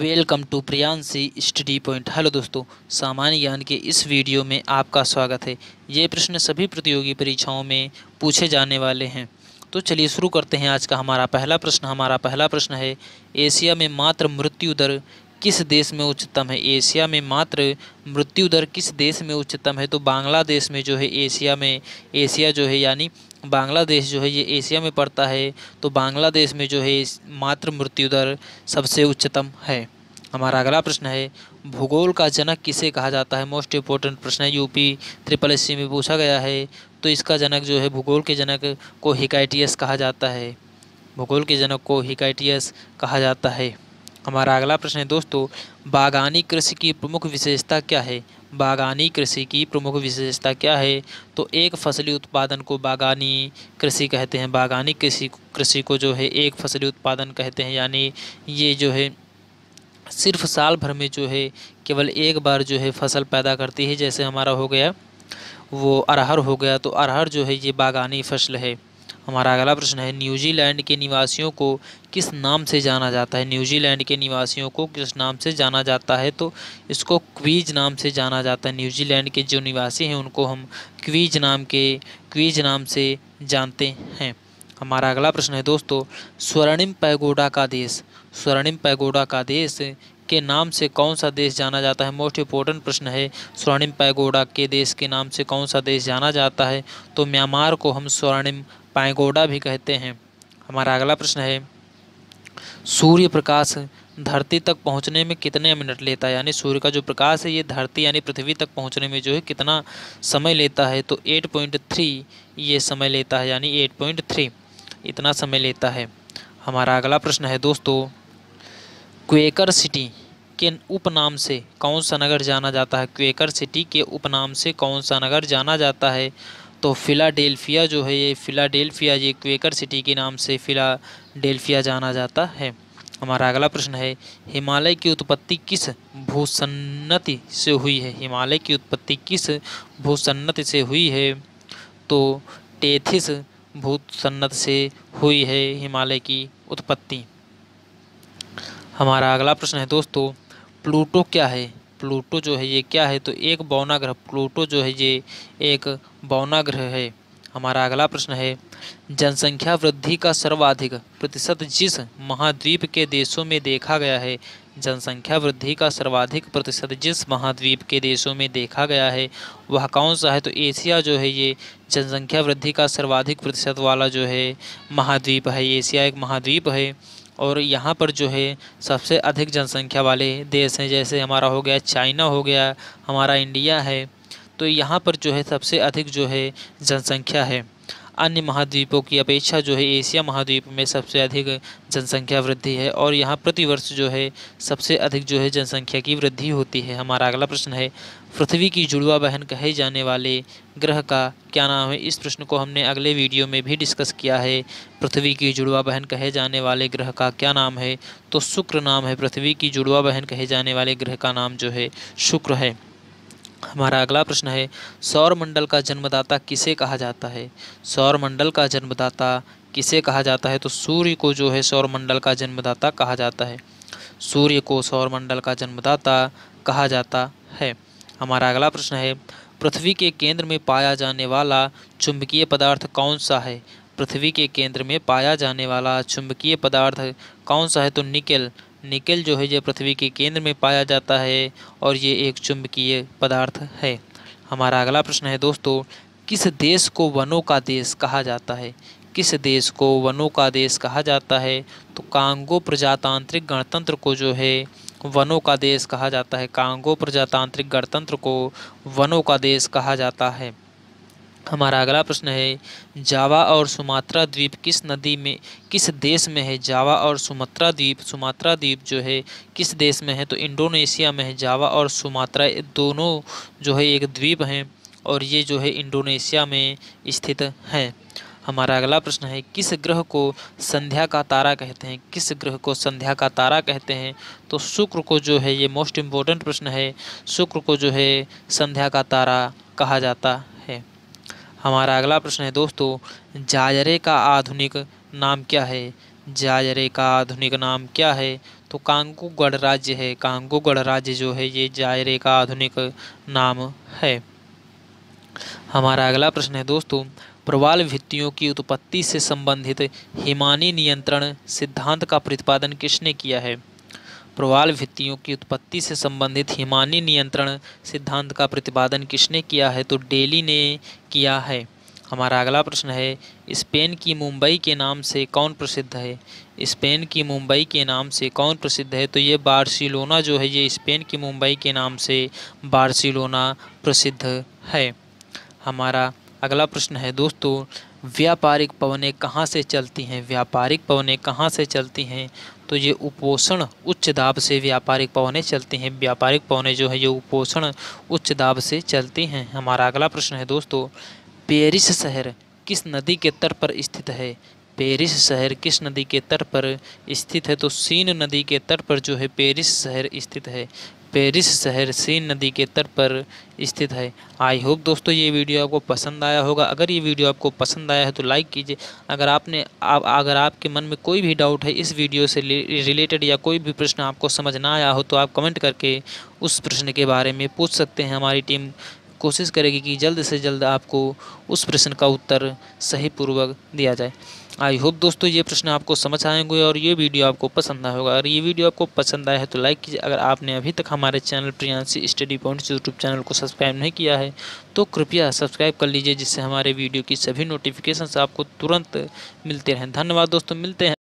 welcome to Priyanshi study point hello दोस्तों सामान्य ज्ञान के इस वीडियो में आपका स्वागत है ये प्रश्न सभी प्रतियोगी परीक्षाओं में पूछे जाने वाले हैं तो चलिए शुरू करते हैं आज का हमारा पहला प्रश्न हमारा पहला प्रश्न है एशिया में मात्र मृत्यु दर किस देश में उच्चतम है एशिया में मात्र मृत्यु दर किस देश में उच्चतम है तो बांग्लादेश में जो है एशिया में एशिया जो है यानी बांग्लादेश जो है ये एशिया में पड़ता है तो बांग्लादेश में जो है मातृ मृत्यु दर सबसे उच्चतम है हमारा अगला प्रश्न है भूगोल का जनक किसे कहा जाता है मोस्ट इम्पोर्टेंट प्रश्न है यूपी ट्रिपल एस में पूछा गया है तो इसका जनक जो है भूगोल के जनक को हिकाइटियस कहा जाता है भूगोल के जनक को हिकाइटियस कहा जाता है हमारा अगला प्रश्न है दोस्तों बागानी कृषि की प्रमुख विशेषता क्या है बागानी कृषि की प्रमुख विशेषता क्या है तो एक फसली उत्पादन को बागानी कृषि कहते हैं बागानी कृषि कृषि को जो है एक फसली उत्पादन कहते हैं यानी ये जो है सिर्फ साल भर में जो है केवल एक बार जो है फसल पैदा करती है जैसे हमारा हो गया वो अरहर हो गया तो अरहर जो है ये बागानी फसल है हमारा अगला प्रश्न है न्यूजीलैंड के निवासियों को किस नाम से जाना जाता है न्यूजीलैंड के निवासियों को किस नाम से जाना जाता है तो इसको क्वीज नाम से जाना जाता है न्यूजीलैंड के जो निवासी हैं उनको हम क्वीज नाम के क्वीज नाम से जानते हैं हमारा अगला प्रश्न है दोस्तों स्वर्णिम पैगोडा का देश स्वर्णिम पैगोडा का देश के नाम से कौन सा देश जाना जाता है मोस्ट इम्पोर्टेंट प्रश्न है स्वर्णिम पैगोडा के देश के नाम से कौन सा देश जाना जाता है तो म्यांमार को हम स्वर्णिम पाइगोडा भी कहते हैं हमारा अगला प्रश्न है सूर्य प्रकाश धरती तक पहुंचने में कितने मिनट लेता है यानी सूर्य का जो प्रकाश है ये धरती यानी पृथ्वी तक पहुंचने में जो है कितना समय लेता है तो 8.3 ये समय लेता है यानी 8.3 इतना समय लेता है हमारा अगला प्रश्न है दोस्तों क्वेकर सिटी के उपनाम से कौन सा नगर जाना जाता है क्वेकर सिटी के उपनाम से कौन सा नगर जाना जाता है तो फ़िलाडेल्फिया जो है ये फ़िलाडेल्फिया ये क्वेकर सिटी के नाम से फ़िलाडेल्फिया जाना जाता है हमारा अगला प्रश्न है हिमालय की उत्पत्ति किस भूसन्नति से हुई है हिमालय की उत्पत्ति किस भूसन्नति से हुई है तो टेथिस भूसन्नत से हुई है हिमालय की उत्पत्ति हमारा अगला प्रश्न है दोस्तों प्लूटो क्या है प्लूटो जो है ये क्या है तो एक बौना ग्रह प्लूटो जो है ये एक बौना ग्रह है हमारा अगला प्रश्न है जनसंख्या वृद्धि का सर्वाधिक प्रतिशत जिस महाद्वीप के देशों में देखा गया है जनसंख्या वृद्धि का सर्वाधिक प्रतिशत जिस महाद्वीप के देशों में देखा गया है वह कौन सा है तो एशिया जो है ये जनसंख्या वृद्धि का सर्वाधिक प्रतिशत वाला जो है महाद्वीप है एशिया एक महाद्वीप है और यहाँ पर जो है सबसे अधिक जनसंख्या वाले देश हैं जैसे हमारा हो गया चाइना हो गया हमारा इंडिया है तो यहाँ पर जो है सबसे अधिक जो है जनसंख्या है अन्य महाद्वीपों की अपेक्षा जो है एशिया महाद्वीप में सबसे अधिक जनसंख्या वृद्धि है और यहाँ प्रतिवर्ष जो है सबसे अधिक जो है जनसंख्या की वृद्धि होती है हमारा अगला प्रश्न है पृथ्वी की जुड़वा बहन कहे जाने वाले ग्रह का क्या नाम है इस प्रश्न को हमने अगले वीडियो में भी डिस्कस किया है पृथ्वी की जुड़वा बहन कहे जाने वाले ग्रह का क्या नाम है तो शुक्र नाम है पृथ्वी की जुड़वा बहन कहे जाने वाले ग्रह का नाम जो है शुक्र है हमारा अगला प्रश्न है सौर मंडल का जन्मदाता किसे कहा जाता है सौर मंडल का जन्मदाता किसे कहा जाता है तो सूर्य को जो है सौर मंडल का जन्मदाता कहा जाता है सूर्य को सौर मंडल का जन्मदाता कहा जाता है हमारा अगला प्रश्न है पृथ्वी के केंद्र में पाया जाने वाला चुंबकीय पदार्थ कौन सा है पृथ्वी के केंद्र में पाया जाने वाला चुंबकीय पदार्थ कौन सा है तो निकेल निकल जो है यह पृथ्वी के केंद्र में पाया जाता है और ये एक चुंबकीय पदार्थ है हमारा अगला प्रश्न है दोस्तों किस देश को वनों का देश कहा जाता है किस देश को वनों का देश कहा जाता है तो कांगो प्रजातांत्रिक गणतंत्र को जो है वनों का देश कहा जाता है कांगो प्रजातांत्रिक गणतंत्र को वनों का देश कहा जाता है हमारा अगला प्रश्न है जावा और सुमात्रा द्वीप किस नदी में किस देश में है जावा और सुमात्रा द्वीप सुमात्रा द्वीप जो है किस देश में है तो इंडोनेशिया में है जावा और सुमात्रा दोनों जो है एक द्वीप हैं और ये जो है इंडोनेशिया में स्थित है हमारा अगला प्रश्न है किस ग्रह को संध्या का तारा कहते हैं किस ग्रह को संध्या का तारा कहते हैं तो शुक्र को जो है ये मोस्ट इम्पोर्टेंट प्रश्न है शुक्र को जो है संध्या का तारा कहा जाता है हमारा अगला प्रश्न है दोस्तों जाजरे का आधुनिक नाम क्या है जाजरे का आधुनिक नाम क्या है तो कांगो गणराज्य है कांगो गणराज्य जो है ये जायरे का आधुनिक नाम है हमारा अगला प्रश्न है दोस्तों प्रवाल भित्तियों की उत्पत्ति से संबंधित हिमानी नियंत्रण सिद्धांत का प्रतिपादन किसने किया है प्रवाल भित्तियों की उत्पत्ति से संबंधित हिमानी नियंत्रण सिद्धांत का प्रतिपादन किसने किया है तो डेली ने किया है हमारा अगला प्रश्न है स्पेन की मुंबई के नाम से कौन प्रसिद्ध है स्पेन की मुंबई के नाम से कौन प्रसिद्ध है तो ये बार्सिलोना जो है ये स्पेन की मुंबई के नाम से बार्सिलोना प्रसिद्ध है हमारा अगला प्रश्न है दोस्तों व्यापारिक पवनें कहाँ से चलती हैं व्यापारिक पवनें कहाँ से चलती हैं तो ये उपोषण उच्च दाब से व्यापारिक पवने चलते हैं व्यापारिक पवने जो है ये उपोषण उच्च दाब से चलते हैं हमारा अगला प्रश्न है दोस्तों पेरिस शहर किस नदी के तट पर स्थित है पेरिस शहर किस नदी के तट पर स्थित है तो सीन नदी के तट पर जो है पेरिस शहर स्थित है पेरिस शहर सीन नदी के तट पर स्थित है आई होप दोस्तों ये वीडियो आपको पसंद आया होगा अगर ये वीडियो आपको पसंद आया है तो लाइक कीजिए अगर आपने आप अगर आपके मन में कोई भी डाउट है इस वीडियो से रिलेटेड या कोई भी प्रश्न आपको समझ ना आया हो तो आप कमेंट करके उस प्रश्न के बारे में पूछ सकते हैं हमारी टीम कोशिश करेगी कि जल्द से जल्द आपको उस प्रश्न का उत्तर सही पूर्वक दिया जाए आई होप दोस्तों ये प्रश्न आपको समझ आएंगे और ये वीडियो आपको पसंद आया होगा अगर ये वीडियो आपको पसंद आया है तो लाइक कीजिए अगर आपने अभी तक हमारे channel Priyanshi study points YouTube channel को सब्सक्राइब नहीं किया है तो कृपया सब्सक्राइब कर लीजिए जिससे हमारे वीडियो की सभी नोटिफिकेशन आपको तुरंत मिलते रहें धन्यवाद दोस्तों मिलते हैं